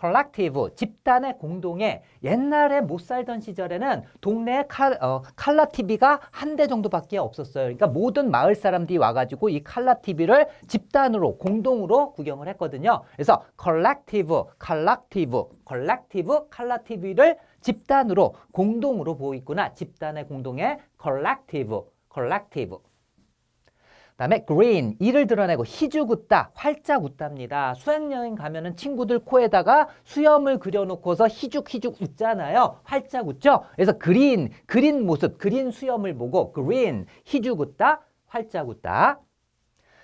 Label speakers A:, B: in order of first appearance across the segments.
A: 컬렉티브 집단의 공동의 옛날에 못 살던 시절에는 동네 칼, 어, 칼라 TV가 한 대 정도밖에 없었어요. 그러니까 모든 마을 사람들이 와가지고 이 칼라 TV를 집단으로 공동으로 구경을 했거든요. 그래서 컬렉티브, 칼락티브, 컬렉티브, 칼라 TV를 집단으로 공동으로 보고 있구나. 집단의 공동에 컬렉티브, 컬렉티브. 다음에 grin, 이를 드러내고 희죽 웃다, 활짝 웃답니다. 수학여행 가면은 친구들 코에다가 수염을 그려놓고서 희죽 희죽 웃잖아요. 활짝 웃죠? 그래서 그린, 그린 모습, 그린 수염을 보고 그린, 희죽 웃다, 활짝 웃다.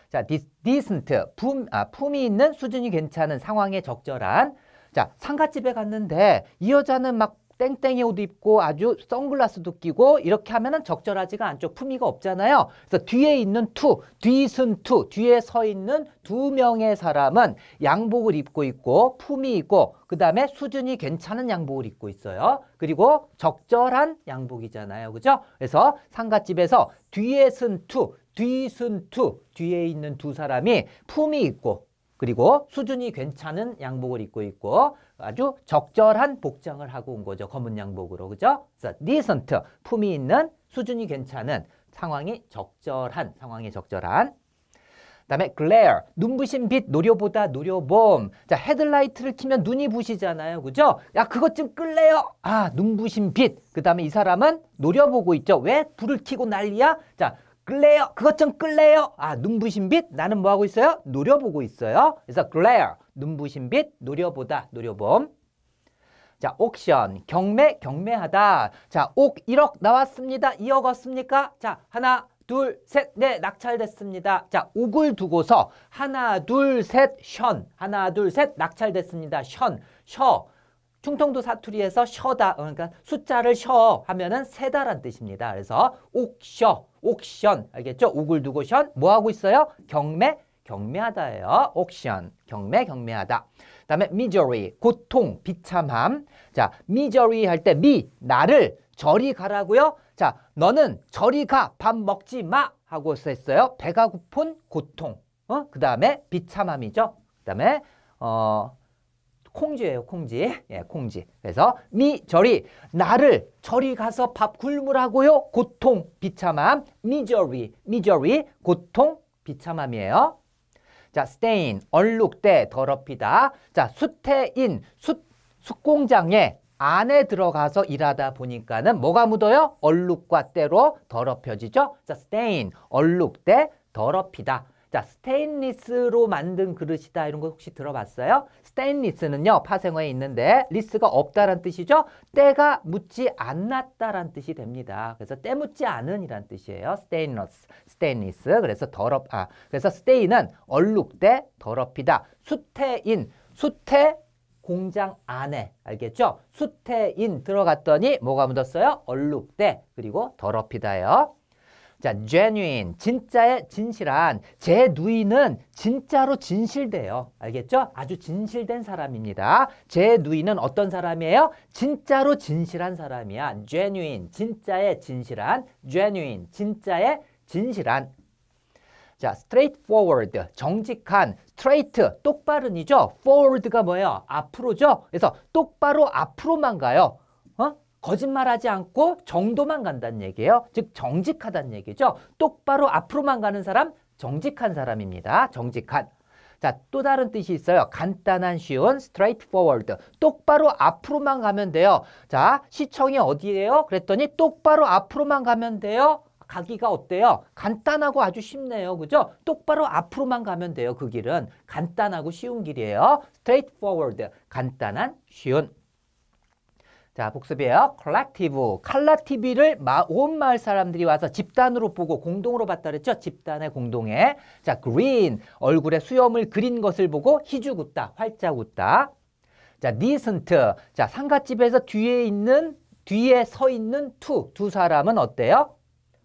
A: 자, decent, 품, 아, 품이 있는 수준이 괜찮은 상황에 적절한. 자, 상가집에 갔는데 이 여자는 막 땡땡이 옷 입고 아주 선글라스도 끼고 이렇게 하면은 적절하지가 않죠. 품위가 없잖아요. 그래서 뒤에 있는 투, 뒤순 투, 뒤에 서 있는 두 명의 사람은 양복을 입고 있고 품위 있고 그 다음에 수준이 괜찮은 양복을 입고 있어요. 그리고 적절한 양복이잖아요. 그죠? 그래서 상가집에서 뒤에 쓴 투, 뒤순 투, 뒤에 있는 두 사람이 품위 있고 그리고 수준이 괜찮은 양복을 입고 있고 아주 적절한 복장을 하고 온 거죠. 검은 양복으로. 그죠? 그래서 decent, 품이 있는, 수준이 괜찮은, 상황이 적절한, 상황이 적절한. 그다음에 glare, 눈부신 빛, 노려보다 노려봄. 자, 헤드라이트를 키면 눈이 부시잖아요. 그죠? 야, 그것 좀 끌래요. 아, 눈부신 빛. 그다음에 이 사람은 노려보고 있죠. 왜 불을 켜고 난리야? 자, 끌래요. 그것 좀 끌래요. 아, 눈부신 빛. 나는 뭐 하고 있어요? 노려보고 있어요. 그래서 glare. 눈부신 빛. 노려보다. 노려봄. 자, 옥션. 경매, 경매하다. 자, 옥 1억 나왔습니다. 2억 왔습니까? 자, 하나, 둘, 셋, 네, 낙찰됐습니다. 자, 옥을 두고서 하나, 둘, 셋, 션. 하나, 둘, 셋, 낙찰됐습니다. 션, 셔. 충청도 사투리에서 셔다 어, 그러니까 숫자를 셔 하면은 세다란 뜻입니다. 그래서 옥셔, 옥션 알겠죠? 옥을 두고 션 뭐하고 있어요? 경매, 경매하다예요. 옥션, 경매, 경매하다. 그다음에 미저리 고통, 비참함. 자, 미저리 할 때 미, 나를 저리 가라고요. 자, 너는 저리 가, 밥 먹지 마 하고 했어요. 배가 고픈 고통. 어? 그다음에 비참함이죠. 그다음에 어 콩쥐예요, 콩쥐. 예, 콩쥐. 그래서 미 저리 나를 저리 가서 밥 굶으라고요. 고통, 비참함. 미저리, 미저리, 고통, 비참함이에요. 자, 스테인 얼룩대, 더럽히다. 자, 수태인, 숯, 숯공장에 안에 들어가서 일하다 보니까는 뭐가 묻어요? 얼룩과 때로 더럽혀지죠? 자, stain, 얼룩대, 더럽히다. 자, 스테인리스로 만든 그릇이다 이런 거 혹시 들어봤어요? 스테인리스는요 파생어에 있는데 리스가 없다란 뜻이죠. 때가 묻지 않았다란 뜻이 됩니다. 그래서 때 묻지 않은이란 뜻이에요. 스테인러스, 스테인리스. 그래서 더럽 아 그래서 스테인은 얼룩대, 더럽히다. 수태인, 수태 공장 안에 알겠죠? 수태인 들어갔더니 뭐가 묻었어요? 얼룩대 그리고 더럽히다요. 자, genuine, 진짜의 진실한 제 누이는 진짜로 진실돼요. 알겠죠? 아주 진실된 사람입니다. 제 누이는 어떤 사람이에요? 진짜로 진실한 사람이야. genuine, 진짜의 진실한, genuine, 진짜의 진실한. 자, straightforward, 정직한, straight, 똑바른이죠? forward가 뭐예요? 앞으로죠? 그래서 똑바로 앞으로만 가요. 거짓말하지 않고 정도만 간다는 얘기예요. 즉 정직하다는 얘기죠. 똑바로 앞으로만 가는 사람 정직한 사람입니다. 정직한. 자, 또 다른 뜻이 있어요. 간단한 쉬운 straight forward. 똑바로 앞으로만 가면 돼요. 자, 시청이 어디예요? 그랬더니 똑바로 앞으로만 가면 돼요. 가기가 어때요? 간단하고 아주 쉽네요. 그죠? 똑바로 앞으로만 가면 돼요. 그 길은 간단하고 쉬운 길이에요. straight forward. 간단한 쉬운. 자, 복습이에요. 컬렉티브. 칼라 TV를 온 마을 사람들이 와서 집단으로 보고 공동으로 봤다 그랬죠? 집단의 공동에. 자, 그린. 얼굴에 수염을 그린 것을 보고 희죽 웃다. 활짝 웃다. 자, 니슨트. 자, 상가집에서 뒤에 있는 뒤에 서 있는 투. 두 사람은 어때요?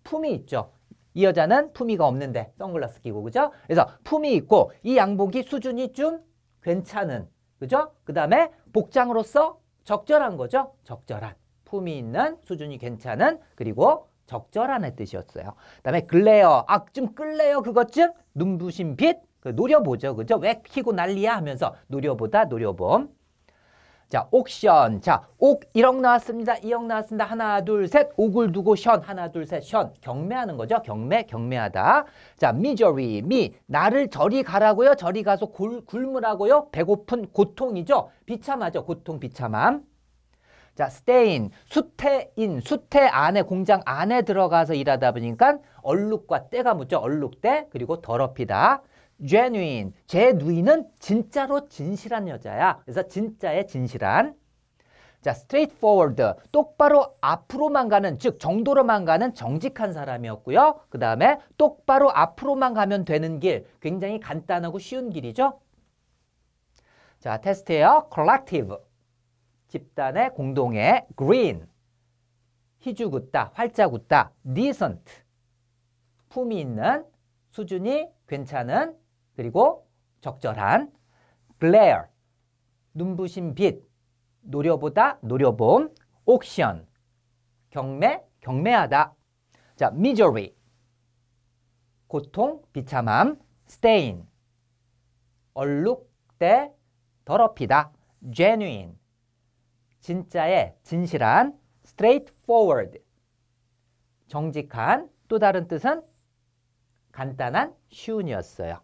A: 품이 있죠. 이 여자는 품위가 없는데 선글라스 끼고 그죠? 그래서 품위 있고 이 양복이 수준이 좀 괜찮은 그죠? 그 다음에 복장으로서 적절한 거죠. 적절한. 품이 있는, 수준이 괜찮은, 그리고 적절한의 뜻이었어요. 그다음에 글래요. 악좀 끌래요. 그것쯤 눈부신 빛. 그 노려보죠. 그죠? 왜 키고 난리야 하면서 노려보다 노려봄. 자, 옥션. 자, 옥 1억 나왔습니다. 2억 나왔습니다. 하나, 둘, 셋. 옥을 두고 션. 하나, 둘, 셋. 션. 경매하는 거죠. 경매, 경매하다. 자, 미저리, 미. 나를 저리 가라고요. 저리 가서 굴, 굶으라고요. 배고픈 고통이죠. 비참하죠. 고통, 비참함. 자, 스테인, 수태인, 수태 안에 공장 안에 들어가서 일하다 보니까 얼룩과 때가 묻죠. 얼룩때 그리고 더럽히다. genuine. 제 누이는 진짜로 진실한 여자야. 그래서 진짜의 진실한. 자, straightforward. 똑바로 앞으로만 가는, 즉 정도로만 가는 정직한 사람이었고요. 그 다음에 똑바로 앞으로만 가면 되는 길. 굉장히 간단하고 쉬운 길이죠. 자, 테스트예요. collective. 집단의 공동의 green. 희죽 웃다, 활짝 웃다, decent. 품이 있는, 수준이 괜찮은, 그리고 적절한 glare, 눈부신 빛, 노려보다 노려봄, auction, 경매, 경매하다. 자, misery, 고통, 비참함, stain, 얼룩대, 더럽히다, genuine, 진짜의, 진실한, straightforward, 정직한, 또 다른 뜻은 간단한, 쉬운이었어요.